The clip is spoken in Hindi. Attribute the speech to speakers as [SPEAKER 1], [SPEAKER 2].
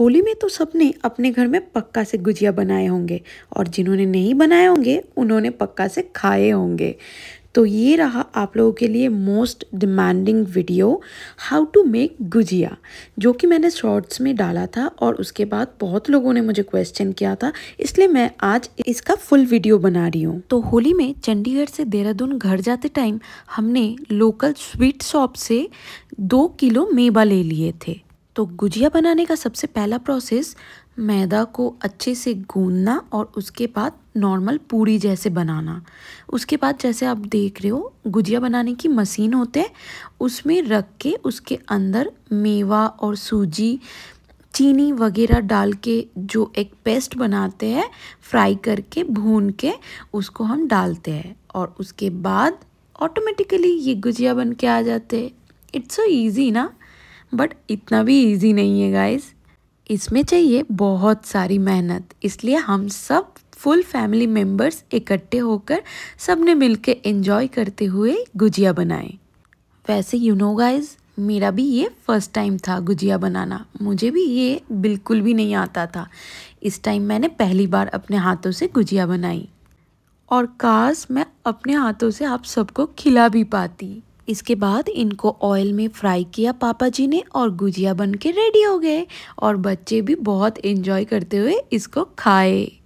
[SPEAKER 1] होली में तो सबने अपने घर में पक्का से गुजिया बनाए होंगे और जिन्होंने नहीं बनाए होंगे उन्होंने पक्का से खाए होंगे तो ये रहा आप लोगों के लिए most demanding video how to make gujiya जो कि मैंने शॉर्ट्स में डाला था और उसके बाद बहुत लोगों ने मुझे क्वेश्चन किया था इसलिए मैं आज इसका फुल वीडियो बना रही हूँ तो होली में चंडीगढ़ से देहरादून घर जाते टाइम हमने लोकल स्वीट शॉप से दो किलो मेवा ले लिए थे तो गुजिया बनाने का सबसे पहला प्रोसेस मैदा को अच्छे से गूंदना और उसके बाद नॉर्मल पूरी जैसे बनाना उसके बाद जैसे आप देख रहे हो गुजिया बनाने की मशीन होते हैं उसमें रख के उसके अंदर मेवा और सूजी चीनी वगैरह डाल के जो एक पेस्ट बनाते हैं फ्राई करके भून के उसको हम डालते हैं और उसके बाद ऑटोमेटिकली ये गुजिया बन के आ जाते हैं इट्स सो ईजी ना बट इतना भी ईजी नहीं है गाइस इसमें चाहिए बहुत सारी मेहनत इसलिए हम सब फुल फैमिली मेम्बर्स इकट्ठे होकर सब ने मिल के इन्जॉय करते हुए गुजिया बनाए वैसे यू नो गाइज मेरा भी ये फर्स्ट टाइम था गुजिया बनाना मुझे भी ये बिल्कुल भी नहीं आता था इस टाइम मैंने पहली बार अपने हाथों से गुजिया बनाई और काश मैं अपने हाथों से आप सबको खिला भी पाती इसके बाद इनको ऑयल में फ्राई किया पापा जी ने और गुजिया बन के रेडी हो गए और बच्चे भी बहुत इन्जॉय करते हुए इसको खाए